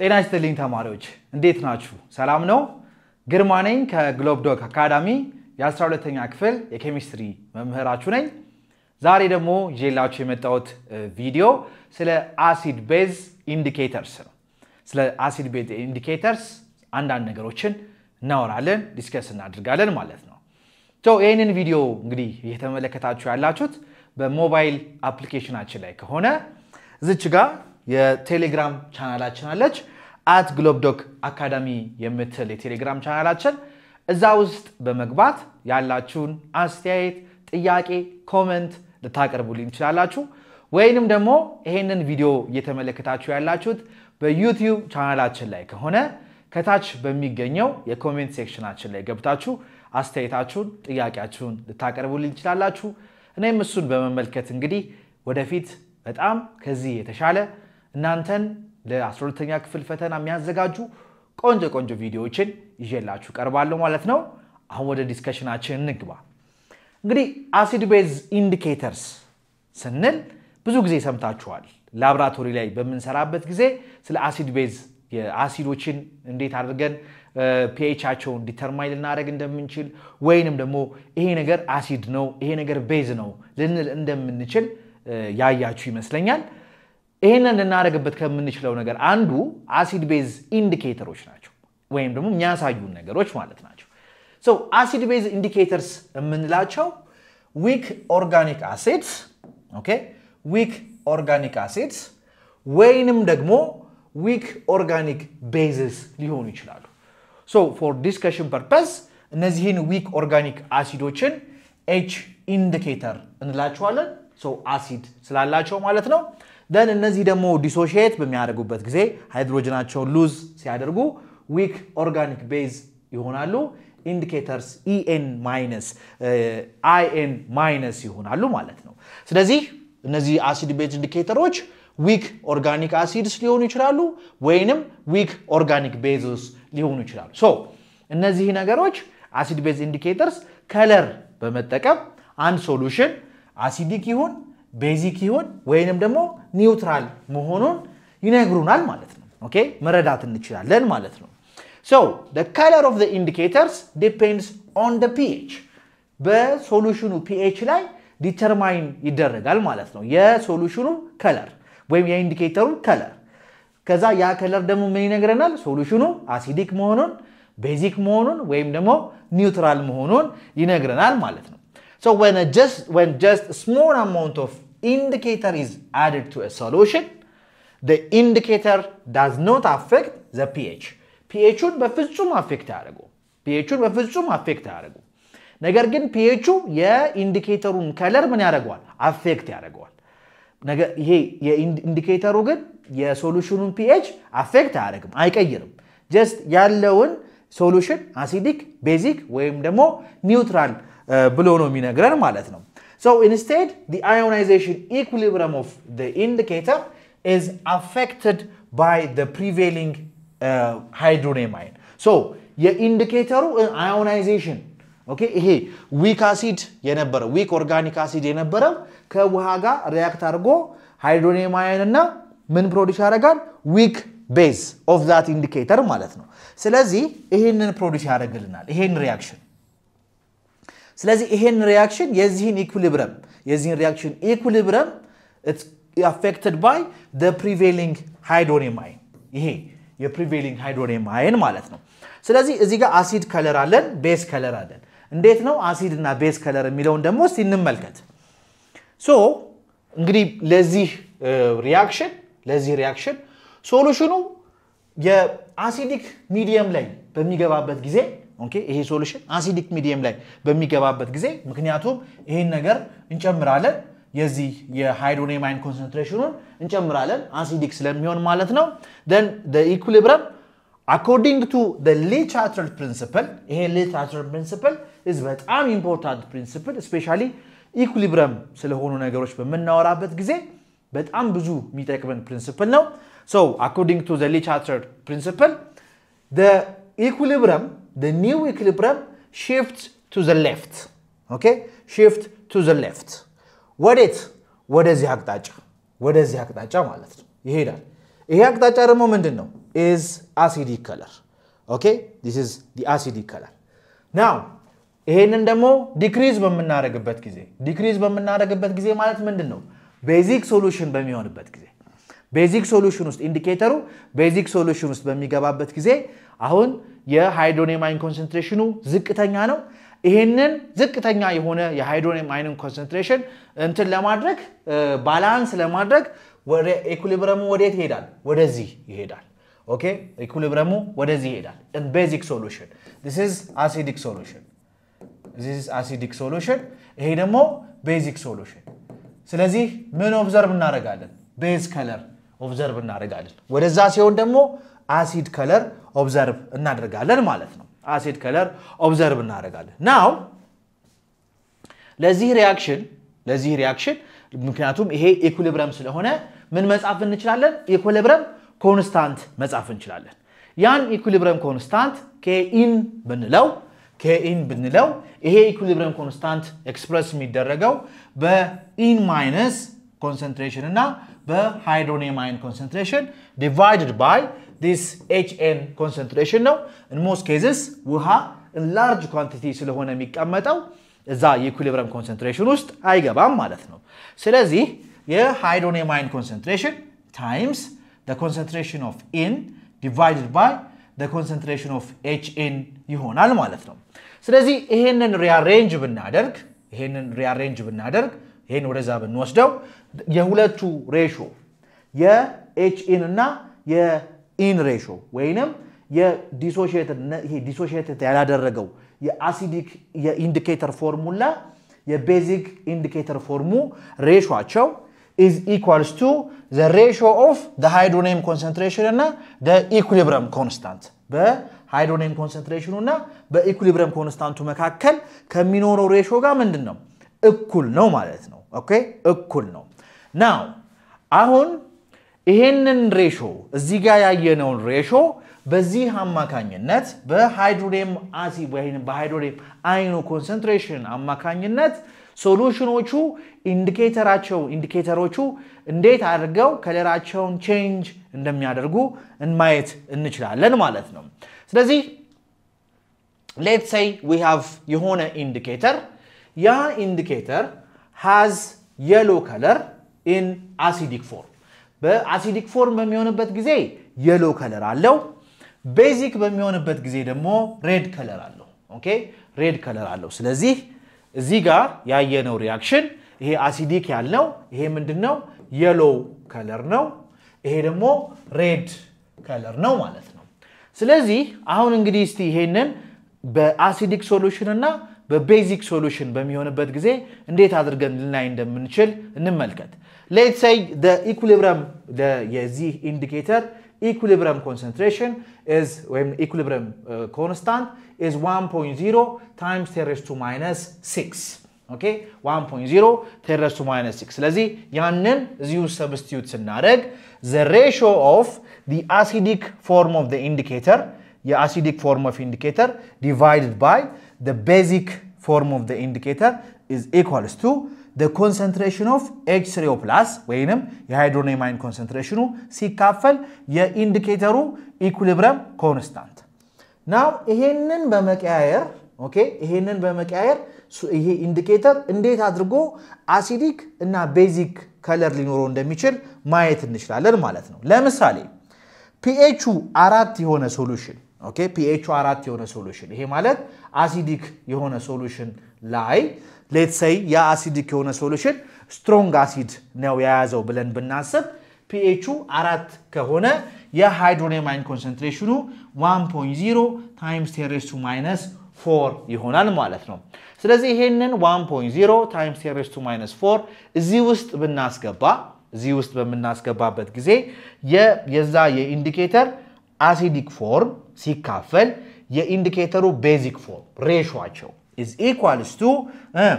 ጤና ይስጥልኝ ተማሪዎች እንዴት ናችሁ? ሰላም ነው? ግርማ ነኝ ከግሎብዶክ አካዳሚ የ12ተኛ ክፍል የኬሚስትሪ መምህራችሁ ነኝ። ዛሬ ደግሞ ይዤላችሁ የመጣሁት ቪዲዮ ስለ አሲድ ቤዝ ኢንዲኬተርስ ነው። ስለ አሲድ ቤዝ ኢንዲኬተርስ አንዳንድ ነገሮችን እናወራለን፣ ዲስከስ እናድርጋለን ማለት ነው። ይህንን ቪዲዮ እንግዲህ እየተመለከታችሁ ያላችሁት በሞባይል አፕሊኬሽናችን ላይ ከሆነ እዚች ጋር የቴሌግራም ቻናላችን አለች። አት ግሎብ ዶክ አካዳሚ የምትል የቴሌግራም ቻናላችን እዛ ውስጥ በመግባት ያላችሁን አስተያየት፣ ጥያቄ፣ ኮመንት ልታቀርቡልኝ ትችላላችሁ። ወይንም ደግሞ ይሄንን ቪዲዮ እየተመለከታችሁ ያላችሁት በዩቲዩብ ቻናላችን ላይ ከሆነ ከታች በሚገኘው የኮሜንት ሴክሽናችን ላይ ገብታችሁ አስተያየታችሁን፣ ጥያቄያችሁን ልታቀርቡልኝ ትችላላችሁ። እኔም እሱን በመመልከት እንግዲህ ወደፊት በጣም ከዚህ የተሻለ እናንተን ለ12ተኛ ክፍል ፈተና የሚያዘጋጁ ቆንጆ ቆንጆ ቪዲዮዎችን ይዤላችሁ ቀርባለሁ ማለት ነው። አሁን ወደ ዲስከሽናችን እንግባ። እንግዲህ አሲድ ቤዝ ኢንዲኬተርስ ስንል ብዙ ጊዜ ሰምታችኋል። ላብራቶሪ ላይ በምንሰራበት ጊዜ ስለ አሲድ ቤዝ የአሲዶችን እንዴት አድርገን ፒኤቻቸውን ዲተርማይን ልናደረግ እንደምንችል ወይንም ደግሞ ይሄ ነገር አሲድ ነው፣ ይሄ ነገር ቤዝ ነው ልንል እንደምንችል ያያችሁ ይመስለኛል። ይህንን ልናደርግበት ከምንችለው ነገር አንዱ አሲድ ቤዝ ኢንዲኬተሮች ናቸው፣ ወይም ደግሞ የሚያሳዩን ነገሮች ማለት ናቸው። ሶ አሲድ ቤዝ ኢንዲኬተርስ የምንላቸው ዊክ ኦርጋኒክ አሲድስ ኦኬ፣ ዊክ ኦርጋኒክ አሲድስ ወይንም ደግሞ ዊክ ኦርጋኒክ ቤዝስ ሊሆኑ ይችላሉ። ሶ ፎር ዲስከሽን ፐርፐስ እነዚህን ዊክ ኦርጋኒክ አሲዶችን ኤች ኢንዲኬተር እንላቸዋለን። ሶ አሲድ ስላላቸው ማለት ነው። ደን እነዚህ ደግሞ ዲሶሺየት በሚያደርጉበት ጊዜ ሃይድሮጅናቸውን ሉዝ ሲያደርጉ ዊክ ኦርጋኒክ ቤዝ ይሆናሉ። ኢንዲኬተርስ ኢኤን ማይነስ አይኤን ማይነስ ይሆናሉ ማለት ነው። ስለዚህ እነዚህ አሲድ ቤዝ ኢንዲኬተሮች ዊክ ኦርጋኒክ አሲድስ ሊሆኑ ይችላሉ፣ ወይንም ዊክ ኦርጋኒክ ቤዝስ ሊሆኑ ይችላሉ። ሶ እነዚህ ነገሮች አሲድ ቤዝ ኢንዲኬተርስ ከለር በመጠቀም አንድ ሶሉሽን አሲዲክ ይሁን ቤዚክ ይሁን ወይንም ደግሞ ኒውትራል መሆኑን ይነግሩናል ማለት ነው። ኦኬ መረዳት እንችላለን ማለት ነው። ሶ the color ኢንዲኬተርስ ዲፔንድስ indicators depends በሶሉሽኑ ፒኤች ላይ ዲተርማይን ይደረጋል ማለት ነው። የሶሉሽኑ ከለር ወይም የኢንዲኬተሩ ከለር ከዛ ያ ከለር ደግሞ ምን ይነግረናል? ሶሉሽኑ አሲዲክ መሆኑን፣ ቤዚክ መሆኑን ወይም ደግሞ ኒውትራል መሆኑን ይነግረናል ማለት ነው። So ጀስት just አማውንት just indicator is added to a solution, the indicator does not affect the pH. pHን በፍጹም አፌክት አያደርጉ pHን በፍጹም አፌክት አያደርጉ። ነገር ግን ፒኤቹ የኢንዲኬተሩን ከለር ምን ያደርገዋል? አፌክት ያደርገዋል። ይሄ የኢንዲኬተሩ ግን የሶሉሽኑን ፒኤች አፌክት አያደርግም፣ አይቀይርም። ጀስት ያለውን ሶሉሽን አሲዲክ፣ ቤዚክ ወይም ደግሞ ኒውትራል ብሎ ነው የሚነግረን ማለት ነው። So instead, the ionization equilibrium of the indicator is affected by the prevailing uh, hydrogen ion. So የኢንዲኬተሩ አዮናይዜሽን ኦኬ ይሄ ዊክ አሲድ የነበረ ዊክ ኦርጋኒክ አሲድ የነበረ ከውሃ ጋር ሪያክት አድርጎ ሃይድሮኒየም አየን እና ምን ፕሮዲስ ያደርጋል? ዊክ ቤዝ ኦፍ ዛት ኢንዲኬተር ማለት ነው። ስለዚህ ይህንን ፕሮዲስ ያደርግልናል ይሄን ሪያክሽን ስለዚህ ይሄን ሪያክሽን የዚህን ኢኩሊብረም የዚህን ሪያክሽን ኢኩሊብረም አፌክትድ ባይ ፕሪቬሊንግ ሃይድሮኒየም አይን ይሄ የፕሪቬሊንግ ሃይድሮኒየም አይን ማለት ነው። ስለዚህ እዚህ ጋር አሲድ ከለር አለን፣ ቤስ ከለር አለን። እንዴት ነው አሲድ እና ቤስ ከለር የሚለውን ደግሞ እስቲ እንመልከት። ሶ እንግዲህ ለዚህ ሪያክሽን ለዚህ ሪያክሽን ሶሉሽኑ የአሲዲክ ሚዲየም ላይ በሚገባበት ጊዜ ኦኬ ይሄ ሶሉሽን አሲዲክ ሚዲየም ላይ በሚገባበት ጊዜ ምክንያቱም ይሄን ነገር እንጨምራለን የዚህ የሃይድሮኔማይን ኮንሰንትሬሽኑን እንጨምራለን አሲዲክ ስለሚሆን ማለት ነው ን ኢኩሊብረም አኮርዲንግ ቱ ሊትራቸር ፕሪንስፕል ይሄ ሊትራቸር ፕሪንስፕል ኢዝ በጣም ኢምፖርታንት ፕሪንስፕል ስፔሻሊ ኢኩሊብረም ስለሆኑ ነገሮች በምናወራበት ጊዜ በጣም ብዙ የሚጠቅመን ፕሪንስፕል ነው አኮርዲንግ ቱ ሊትራቸር ፕሪንስፕል equilibrium, the new equilibrium shifts to the left. Okay, shift to the left. ወዴት? ወደዚህ አቅጣጫ ወደዚህ አቅጣጫ ማለት ነው ይሄዳል። ይሄ አቅጣጫ ደግሞ ምንድን ነው? ኢዝ አሲዲክ ከለር ኦኬ ዲስ ኢዝ ዲ አሲዲክ ከለር ናው ይሄንን ደግሞ ዲክሪዝ በምናደርግበት ጊዜ ዲክሪዝ በምናደርግበት ጊዜ ማለት ምንድን ነው? ቤዚክ ሶሉሽን በሚሆንበት ጊዜ ቤዚክ ሶሉሽን ውስጥ ኢንዲኬተሩ ቤዚክ ሶሉሽን ውስጥ በሚገባበት ጊዜ አሁን የሃይድሮኒየም አይን ኮንሰንትሬሽኑ ዝቅተኛ ነው። ይህንን ዝቅተኛ የሆነ የሃይድሮኒየም አይንን ኮንሰንትሬሽን እንትን ለማድረግ ባላንስ ለማድረግ ወደ ኢኩሊብረሙ ወዴት ይሄዳል? ወደዚህ ይሄዳል። ኦኬ ኢኩሊብረሙ ወደዚህ ይሄዳል። ቤዚክ ሶሉሽን ዚስ ኢዝ አሲዲክ ሶሉሽን ዚስ አሲዲክ ሶሉሽን፣ ይሄ ደግሞ ቤዚክ ሶሉሽን። ስለዚህ ምን ኦብዘርቭ እናደርጋለን? ቤዝ ከለር ኦብዘርቭ እናደርጋለን። ወደዛ ሲሆን ደግሞ አሲድ ከለር ኦብዘርቭ እናደርጋለን ማለት ነው። አሲድ ከለር ኦብዘርቭ እናደርጋለን። ናው ለዚህ ሪያክሽን ለዚህ ሪያክሽን ምክንያቱም ይሄ ኢኩሊብረም ስለሆነ ምን መጻፍ እንችላለን? ኢኩሊብረም ኮንስታንት መጻፍ እንችላለን። ያን ኢኩሊብረም ኮንስታንት ኬኢን ብንለው ኬኢን ብንለው ይሄ ኢኩሊብረም ኮንስታንት ኤክስፕረስ የሚደረገው በኢን ማይነስ ኮንሰንትሬሽን እና በሃይድሮኒየም አየን ኮንሰንትሬሽን ዲቫይድድ ባይ ዲስ ኤችኤን ኮንሰንትሬሽን ነው። ኢንሞስት ኬዝስ ውሃ ላርጅ ኳንቲቲ ስለሆነ የሚቀመጠው እዛ የኢኩሊብረም ኮንሰንትሬሽን ውስጥ አይገባም ማለት ነው። ስለዚህ የሃይድሮኒየም አየን ኮንሰንትሬሽን ታይምስ ኮንሰንትሬሽን ኦፍ ኢን ዲቫይድድ ባይ ኮንሰንትሬሽን ኦፍ ኤችኤን ይሆናል ማለት ነው። ስለዚህ ይሄንን ሪያሬንጅ ብናደርግ ይሄንን ሪያሬንጅ ብናደርግ ይህን ወደዛ ብንወስደው የሁለቱ ሬሾ የኤችኢን እና የኢን ሬሾ ወይንም ዲሶሽየትድ ያላደረገው የአሲዲክ የኢንዲኬተር ፎርሙላ የቤዚክ ኢንዲኬተር ፎርሙ ሬሾቸው ኢዝ ኢኳልስ ቱ ዘ ሬሾ ኦፍ ዘ ሃይድሮኔም ኮንሰንትሬሽን እና ኢኩሊብረም ኮንስታንት በሃይድሮኔም ኮንሰንትሬሽኑ እና በኢኩሊብረም ኮንስታንቱ መካከል ከሚኖረው ሬሾ ጋር ምንድን ነው እኩል ነው ማለት ነው። ኦኬ እኩል ነው። ናው አሁን ይሄንን ሬሾ እዚህ ጋር ያየነውን ሬሾ በዚህ አማካኝነት በሃይድሮኒየም አሲድ ወይም በሃይድሮኒየም አይኑ ኮንሰንትሬሽን አማካኝነት ሶሉሽኖቹ ኢንዲኬተራቸው ኢንዲኬተሮቹ እንዴት አድርገው ከለራቸውን ቼንጅ እንደሚያደርጉ ማየት እንችላለን ማለት ነው። ስለዚህ ሌትስ ሰይ ዊ ሃቭ የሆነ ኢንዲኬተር ያ ኢንዲኬተር ሃዝ የሎ ከለር ኢን አሲዲክ ፎርም በአሲዲክ ፎርም በሚሆንበት ጊዜ የሎ ከለር አለው። ቤዚክ በሚሆንበት ጊዜ ደግሞ ሬድ ከለር አለው። ኦኬ ሬድ ከለር አለው። ስለዚህ እዚህ ጋር ያየነው ሪያክሽን ይሄ አሲዲክ ያልነው ይሄ ምንድን ነው? የሎ ከለር ነው። ይሄ ደግሞ ሬድ ከለር ነው ማለት ነው። ስለዚህ አሁን እንግዲህ እስቲ ይሄንን በአሲዲክ ሶሉሽን እና በቤዚክ ሶሉሽን በሚሆንበት ጊዜ እንዴት አድርገን ልናይ እንደምንችል እንመልከት። ሌትስ ሰይ ኢኩሊብረም የዚህ ኢንዲኬተር ኢኩሊብረም ኮንሰንትሬሽን ወይም ኢኩሊብረም ኮንስታንት ኢዝ 1.0 ታይምስ ቴንሬስ ቱ ማይነስ 6 ኦኬ 1.0 ቴንሬስ ቱ ማይነስ 6 ስለዚህ ያንን እዚሁ ሰብስቲዩት ስናደረግ ዘ ሬሽዮ ኦፍ ዲ አሲዲክ ፎርም ኦፍ ኢንዲኬተር የአሲዲክ ፎርም ኦፍ ኢንዲኬተር ዲቫይድድ ባይ the basic ፎርም of ኢንዲኬተር indicator is equals to the concentration of ወይንም የሃይድሮኔም ኮንሰንትሬሽኑ ሲካፈል የኢንዲኬተሩ ኢኩሊብረም ኮንስታንት ናው። ይሄንን በመቀያየር ኦኬ፣ ይሄንን በመቀያየር ይሄ ኢንዲኬተር እንዴት አድርጎ አሲዲክ እና ቤዚክ ከለር ሊኖረው እንደሚችል ማየት እንችላለን ማለት ነው። ለምሳሌ ፒኤቹ አራት የሆነ ሶሉሽን ኦኬ ፒኤች አራት የሆነ ሶሉሽን ይሄ ማለት አሲዲክ የሆነ ሶሉሽን ላይ ሌትሰይ ያ አሲዲክ የሆነ ሶሉሽን ስትሮንግ አሲድ ነው የያዘው ብለን ብናስብ ፒኤቹ አራት ከሆነ የሃይድሮኔማይን ኮንሰንትሬሽኑ 1.0 ታይምስ ቴሬስቱ ማይነስ 4 ይሆናል ማለት ነው። ስለዚህ ይሄንን 1.0 ታይምስ ቴሬስቱ ማይነስ 4 እዚህ ውስጥ ብናስገባ እዚህ ውስጥ በምናስገባበት ጊዜ የዛ የኢንዲኬተር አሲዲክ ፎርም ሲካፈል የኢንዲኬተሩ ቤዚክ ፎርም ሬሾቸው is equals to uh,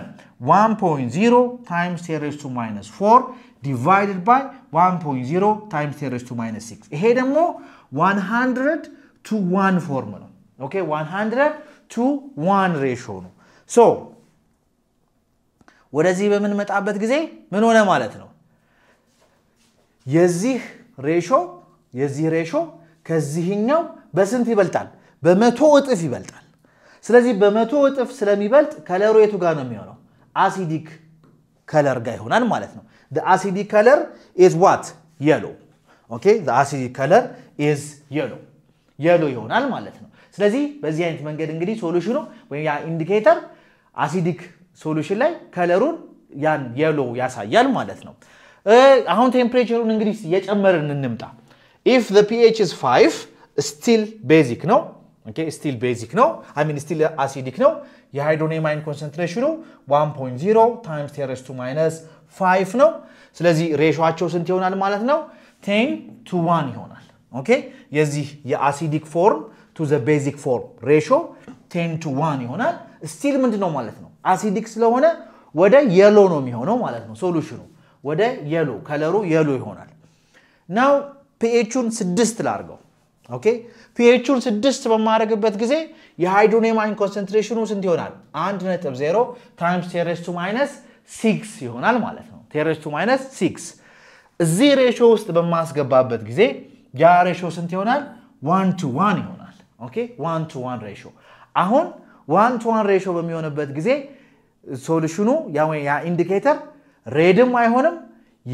1.0 times 10 raised to minus 4 divided by 1.0 times 10 raised to minus 6 ይሄ ደግሞ 100 to 1 ፎርም ነው። ኦኬ 100 to 1 ሬሾ ነው። ሶ ወደዚህ በምንመጣበት ጊዜ ምን ሆነ ማለት ነው? የዚህ ሬሾ የዚህ ሬሾ ከዚህኛው በስንት ይበልጣል? በመቶ እጥፍ ይበልጣል። ስለዚህ በመቶ እጥፍ ስለሚበልጥ ከለሩ የቱ ጋር ነው የሚሆነው? አሲዲክ ከለር ጋር ይሆናል ማለት ነው። አሲዲክ ከለር ኢዝ ዋት የሎ። አሲዲክ ከለር ኢዝ የሎ የሎ ይሆናል ማለት ነው። ስለዚህ በዚህ አይነት መንገድ እንግዲህ ሶሉሽኑ ወይም ያ ኢንዲኬተር አሲዲክ ሶሉሽን ላይ ከለሩን ያን የሎ ያሳያል ማለት ነው። አሁን ቴምፕሬቸሩን እንግዲህ እየጨመርን እንምጣ። ኢፍ ዘ ፒኤች ኢዝ 5 ስቲል ቤዚክ ነው። ኦኬ ስቲል ቤዚክ ነው። አይ ሚን ስቲል አሲዲክ ነው። የሃይድሮኒየም አየን ኮንሰንትሬሽኑ 1.0 ታይምስ ቴረስ ቱ ማይነስ 5 ነው። ስለዚህ ሬሾቸው ስንት ይሆናል ማለት ነው? 10 ቱ 1 ይሆናል። ኦኬ የዚህ የአሲዲክ ፎርም ቱ ዘ ቤዚክ ፎርም ሬሾ 10 ቱ 1 ይሆናል። ስቲል ምንድን ነው ማለት ነው? አሲዲክ ስለሆነ ወደ የሎ ነው የሚሆነው ማለት ነው። ሶሉሽኑ ወደ የሎ ከለሩ የሎ ይሆናል ናው ፒኤቹን ስድስት ላርገው። ኦኬ ፒኤቹን ስድስት በማድረግበት ጊዜ የሃይድሮኔማይን ኮንሰንትሬሽኑ ስንት ይሆናል? አንድ ነጥብ ዜሮ ታይምስ ቴረስቱ ማይነስ ሲክስ ይሆናል ማለት ነው። ቴረስቱ ማይነስ ሲክስ እዚህ ሬሾ ውስጥ በማስገባበት ጊዜ ያ ሬሾ ስንት ይሆናል? ዋን ቱ ዋን ይሆናል። ኦኬ ዋን ቱ ዋን ሬሾ አሁን ዋን ቱ ዋን ሬሾ በሚሆንበት ጊዜ ሶሉሽኑ ያ ኢንዲኬተር ሬድም አይሆንም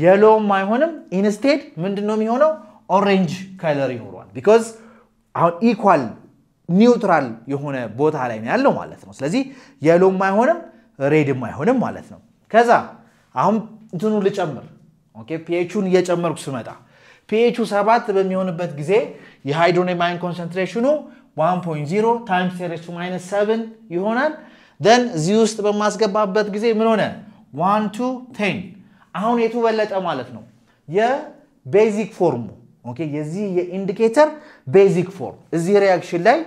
የሎም አይሆንም። ኢንስቴድ ምንድን ነው የሚሆነው? ኦሬንጅ ከለር ይኖረዋል። ቢኮዝ አሁን ኢኳል ኒውትራል የሆነ ቦታ ላይ ነው ያለው ማለት ነው። ስለዚህ የሎም አይሆንም ሬድም አይሆንም ማለት ነው። ከዛ አሁን እንትኑ ልጨምር። ኦኬ ፒኤቹን እየጨመርኩ ስመጣ ፒኤቹ ሰባት በሚሆንበት ጊዜ የሃይድሮን የማይን ኮንሰንትሬሽኑ 1.0 ታይምስ ቴሬስ ማይነስ 7 ይሆናል። ደን እዚህ ውስጥ በማስገባበት ጊዜ ምን ሆነ? 1 ቱ 10 አሁን የቱ በለጠ ማለት ነው? የቤዚክ ፎርሙ ኦኬ የዚህ የኢንዲኬተር ቤዚክ ፎርም እዚህ ሪያክሽን ላይ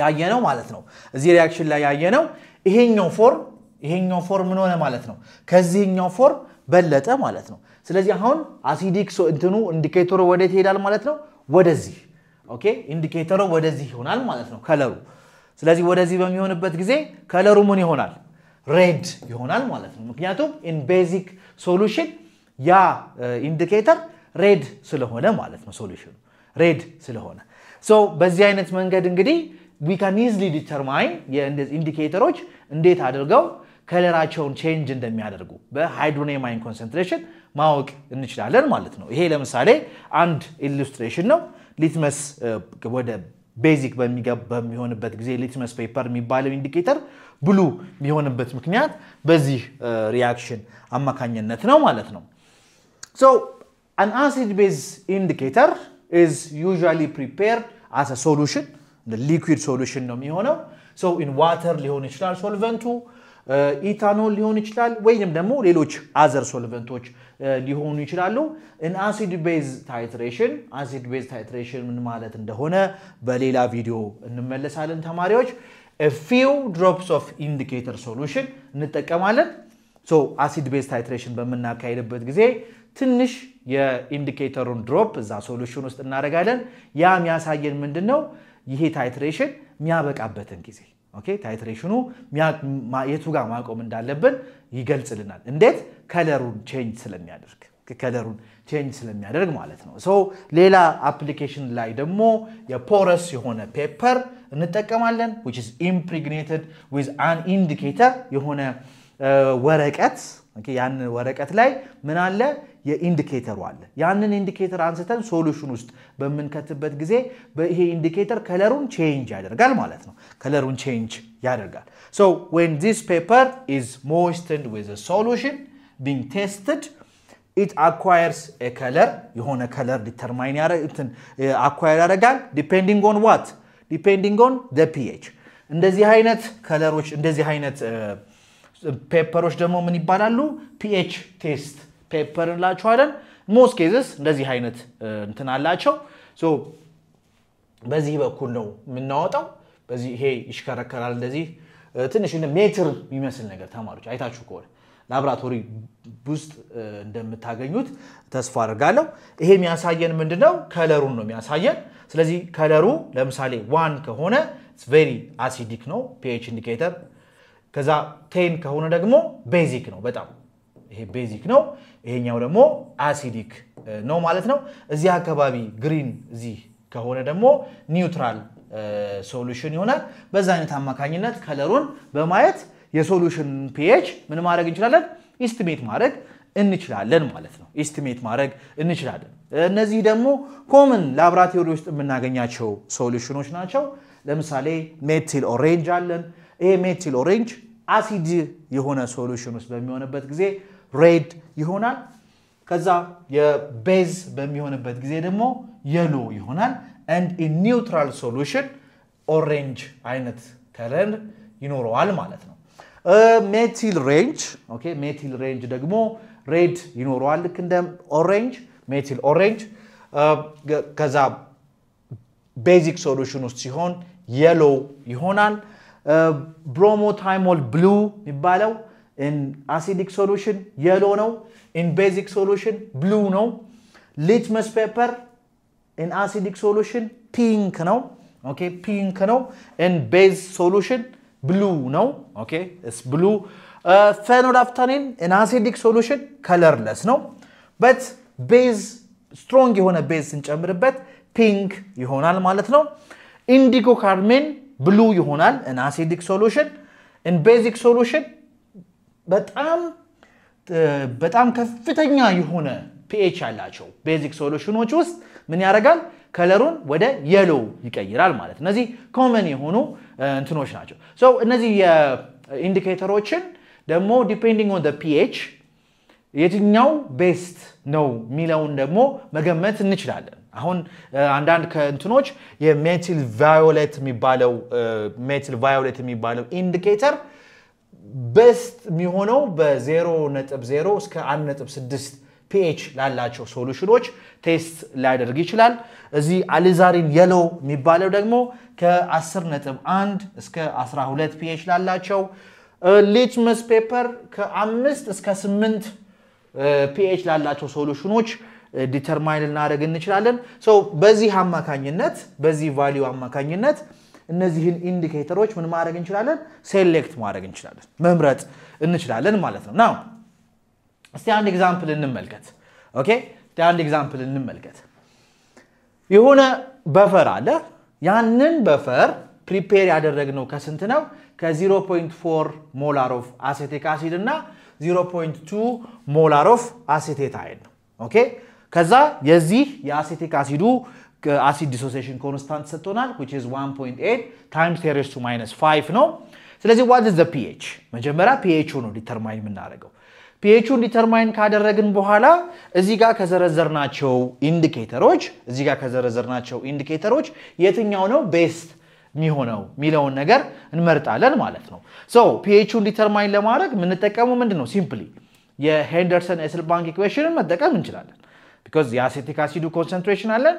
ያየነው ማለት ነው። እዚህ ሪያክሽን ላይ ያየነው ይሄኛው ፎርም ይሄኛው ፎርም ምን ሆነ ማለት ነው ከዚህኛው ፎርም በለጠ ማለት ነው። ስለዚህ አሁን አሲዲክ እንትኑ ኢንዲኬተሩ ወዴት ይሄዳል ማለት ነው? ወደዚህ ኦኬ፣ ኢንዲኬተሩ ወደዚህ ይሆናል ማለት ነው ከለሩ። ስለዚህ ወደዚህ በሚሆንበት ጊዜ ከለሩ ምን ይሆናል? ሬድ ይሆናል ማለት ነው። ምክንያቱም ኢን ቤዚክ ሶሉሽን ያ ኢንዲኬተር ሬድ ስለሆነ ማለት ነው ሶሉሽኑ ሬድ ስለሆነ በዚህ አይነት መንገድ እንግዲህ ዊ ኢዝሊ ዲተርማይን ኢንዲኬተሮች እንዴት አድርገው ከለራቸውን ቼንጅ እንደሚያደርጉ በሃይድሮኒየም ኮንሰንትሬሽን ማወቅ እንችላለን ማለት ነው። ይሄ ለምሳሌ አንድ ኢሉስትሬሽን ነው። ሊትመስ ወደ ቤዚክ በሚሆንበት ጊዜ ሊትመስ ፔፐር የሚባለው ኢንዲኬተር ብሉ የሚሆንበት ምክንያት በዚህ ሪያክሽን አማካኝነት ነው ማለት ነው። An acid-base indicator is usually prepared as a solution the liquid solution ነው የሚሆነው። ሰው ኢን ዋተር ሊሆን ይችላል ሶልቨንቱ፣ ኢታኖል uh, ሊሆን ይችላል ወይም ደግሞ ሌሎች አዘር ሶልቨንቶች uh, ሊሆኑ ይችላሉ። ኢን አሲድ ቤዝ ታይትሬሽን አሲድ ቤዝ ታይትሬሽን ምን ማለት እንደሆነ በሌላ ቪዲዮ እንመለሳለን ተማሪዎች። ፊው ድሮፕስ ኦፍ ኢንዲኬተር ሶሉሽን እንጠቀማለን። አሲድ ቤዝ ታይትሬሽን በምናካሄድበት ጊዜ ትንሽ የኢንዲኬተሩን ድሮፕ እዛ ሶሉሽን ውስጥ እናደርጋለን። ያ የሚያሳየን ምንድን ነው? ይሄ ታይትሬሽን የሚያበቃበትን ጊዜ ታይትሬሽኑ የቱ ጋር ማቆም እንዳለብን ይገልጽልናል። እንዴት? ከለሩን ቼንጅ ስለሚያደርግ ከለሩን ቼንጅ ስለሚያደርግ ማለት ነው። ሶ ሌላ አፕሊኬሽን ላይ ደግሞ የፖረስ የሆነ ፔፐር እንጠቀማለን which is impregnated የሆነ ወረቀት ያን ወረቀት ላይ ምን አለ የኢንዲኬተሩ አለ። ያንን ኢንዲኬተር አንስተን ሶሉሽን ውስጥ በምንከትበት ጊዜ ይሄ ኢንዲኬተር ከለሩን ቼንጅ ያደርጋል ማለት ነው። ከለሩን ቼንጅ ያደርጋል። ሶ ዌን ዚስ ፔፐር ኢዝ ሞይስትንድ ዊዝ ሶሉሽን ቢንግ ቴስትድ ኢት አኳየርስ ከለር የሆነ ከለር ዲተርማይን አኳየር ያደርጋል። ዲፔንዲንግ ኦን ዋት ዲፔንዲንግ ኦን ዘ ፒኤች። እንደዚህ አይነት ከለሮች እንደዚህ አይነት ፔፐሮች ደግሞ ምን ይባላሉ? ፒኤች ቴስት ፔፐር እንላቸዋለን። ሞስ ኬዝስ እንደዚህ አይነት እንትን አላቸው። በዚህ በኩል ነው የምናወጣው። በዚህ ይሄ ይሽከረከራል። እንደዚህ ትንሽ ሜትር የሚመስል ነገር ተማሪዎች አይታችሁ ከሆነ ላብራቶሪ ውስጥ እንደምታገኙት ተስፋ አድርጋለሁ። ይሄ የሚያሳየን ምንድነው? ከለሩን ነው የሚያሳየን። ስለዚህ ከለሩ ለምሳሌ ዋን ከሆነ ቬሪ አሲዲክ ነው ፒኤች ኢንዲኬተር። ከዛ ቴን ከሆነ ደግሞ ቤዚክ ነው በጣም ይሄ ቤዚክ ነው። ይሄኛው ደግሞ አሲዲክ ነው ማለት ነው። እዚህ አካባቢ ግሪን እዚህ ከሆነ ደግሞ ኒውትራል ሶሉሽን ይሆናል። በዛ አይነት አማካኝነት ከለሩን በማየት የሶሉሽን ፒኤች ምን ማድረግ እንችላለን? ኢስቲሜት ማድረግ እንችላለን ማለት ነው። ኢስቲሜት ማድረግ እንችላለን። እነዚህ ደግሞ ኮምን ላብራቶሪ ውስጥ የምናገኛቸው ሶሉሽኖች ናቸው። ለምሳሌ ሜቲል ኦሬንጅ አለን። ይሄ ሜቲል ኦሬንጅ አሲድ የሆነ ሶሉሽን ውስጥ በሚሆንበት ጊዜ ሬድ ይሆናል። ከዛ የቤዝ በሚሆንበት ጊዜ ደግሞ የሎ ይሆናል። ኤንድ ኒውትራል ሶሉሽን ኦሬንጅ አይነት ከለር ይኖረዋል ማለት ነው። ሜቲል ሬንጅ ኦኬ። ሜቲል ሬንጅ ደግሞ ሬድ ይኖረዋል ልክ እንደ ኦሬንጅ ሜቲል ኦሬንጅ። ከዛ ቤዚክ ሶሉሽን ውስጥ ሲሆን የሎ ይሆናል። ብሮሞታይሞል ብሉ የሚባለው in acidic solution yellow ነው in basic solution blue ነው litmus paper in acidic solution pink ነው ኦኬ ፒንክ ነው in base solution blue ነው ኦኬ it's blue uh, phenolphthalein in acidic solution colorless ነው but base strong የሆነ ቤዝ ስንጨምርበት ፒንክ ይሆናል ማለት ነው ኢንዲጎ ካርሜን ብሉ ይሆናል in acidic solution in basic solution በጣም በጣም ከፍተኛ የሆነ ፒኤች ያላቸው ቤዚክ ሶሉሽኖች ውስጥ ምን ያደርጋል? ከለሩን ወደ የሎ ይቀይራል ማለት እነዚህ ኮመን የሆኑ እንትኖች ናቸው። እነዚህ የኢንዲኬተሮችን ደግሞ ዲፔንዲንግ ኦን ፒኤች የትኛው ቤስት ነው የሚለውን ደግሞ መገመት እንችላለን። አሁን አንዳንድ ከእንትኖች የሜቲል ቫዮሌት የሚባለው ሜቲል ቫዮሌት የሚባለው ኢንዲኬተር በስት የሚሆነው በ0.0 እስከ 1.6 ፒኤች ላላቸው ሶሉሽኖች ቴስት ሊያደርግ ይችላል። እዚህ አሊዛሪን የሎ የሚባለው ደግሞ ከ 1 እስከ 12 ፒኤች ላላቸው፣ ሊትመስ ፔፐር ከ5 እስከ 8 ፒኤች ላላቸው ሶሉሽኖች ዲተርማይን ልናደርግ እንችላለን። በዚህ አማካኝነት በዚህ ቫሊዩ አማካኝነት እነዚህን ኢንዲኬተሮች ምን ማድረግ እንችላለን? ሴሌክት ማድረግ እንችላለን፣ መምረጥ እንችላለን ማለት ነው። ናው እስቲ አንድ ኤግዛምፕል እንመልከት። ኦኬ እስቲ አንድ ኤግዛምፕል እንመልከት። የሆነ በፈር አለ። ያንን በፈር ፕሪፔር ያደረግነው ከስንት ነው? ከ0.4 ሞላር ኦፍ አሴቴክ አሲድ እና 0.2 ሞላር ኦፍ አሴቴት አይን ነው። ኦኬ ከዛ የዚህ የአሴቴክ አሲዱ አሲድ ዲሶሴሽን ኮንስታንት ሰጥቶናል which is 1.8 times ቴን ቱ ማይነስ 5 ነው። ስለዚህ what is the pH መጀመሪያ pH ነው ዲተርማይን የምናደርገው። ፒኤቹን ዲተርማይን ካደረግን በኋላ እዚህ ጋር ከዘረዘርናቸው ኢንዲኬተሮች እዚህ ጋር ከዘረዘርናቸው ኢንዲኬተሮች የትኛው ነው ቤስት የሚሆነው የሚለውን ነገር እንመርጣለን ማለት ነው። ሶ ፒኤቹን ዲተርማይን ለማድረግ የምንጠቀመው ምንድን ነው? ሲምፕሊ የሄንደርሰን ኤስልባንክ ኢኩዌሽንን መጠቀም እንችላለን። ቢኮዝ የአሴቲክ አሲዱ ኮንሰንትሬሽን አለን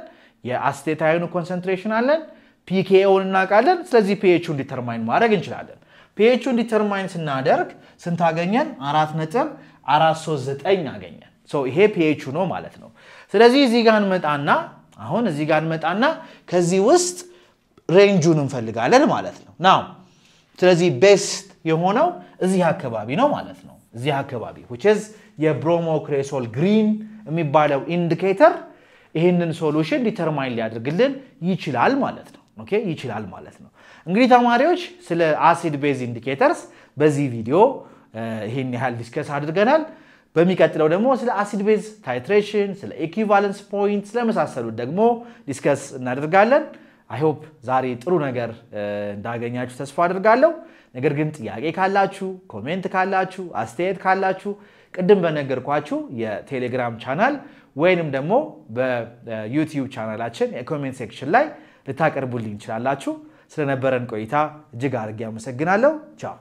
የአስቴታይኑ ኮንሰንትሬሽን አለን፣ ፒኬኤውን እናውቃለን። ስለዚህ ፒኤቹ እንዲተርማይን ማድረግ እንችላለን። ፒኤቹ እንዲተርማይን ስናደርግ ስንት አገኘን? አራት ነጥብ አራት ሶስት ዘጠኝ አገኘን። ይሄ ፒኤቹ ነው ማለት ነው። ስለዚህ እዚህ ጋር እንመጣና አሁን እዚህ ጋር እንመጣና ከዚህ ውስጥ ሬንጁን እንፈልጋለን ማለት ነው ናው ስለዚህ ቤስት የሆነው እዚህ አካባቢ ነው ማለት ነው። እዚህ አካባቢ የብሮሞክሬሶል ግሪን የሚባለው ኢንዲኬተር ይህንን ሶሉሽን ዲተርማይን ሊያደርግልን ይችላል ማለት ነው። ይችላል ማለት ነው። እንግዲህ ተማሪዎች ስለ አሲድ ቤዝ ኢንዲኬተርስ በዚህ ቪዲዮ ይህን ያህል ዲስከስ አድርገናል። በሚቀጥለው ደግሞ ስለ አሲድ ቤዝ ታይትሬሽን፣ ስለ ኤኪቫለንስ ፖይንት ስለመሳሰሉት ደግሞ ዲስከስ እናደርጋለን። አይሆፕ ዛሬ ጥሩ ነገር እንዳገኛችሁ ተስፋ አድርጋለሁ። ነገር ግን ጥያቄ ካላችሁ፣ ኮሜንት ካላችሁ፣ አስተያየት ካላችሁ ቅድም በነገርኳችሁ የቴሌግራም ቻናል ወይንም ደግሞ በዩቲዩብ ቻናላችን የኮሜንት ሴክሽን ላይ ልታቀርቡልኝ ይችላላችሁ። ስለነበረን ቆይታ እጅግ አድርጌ አመሰግናለሁ። ቻው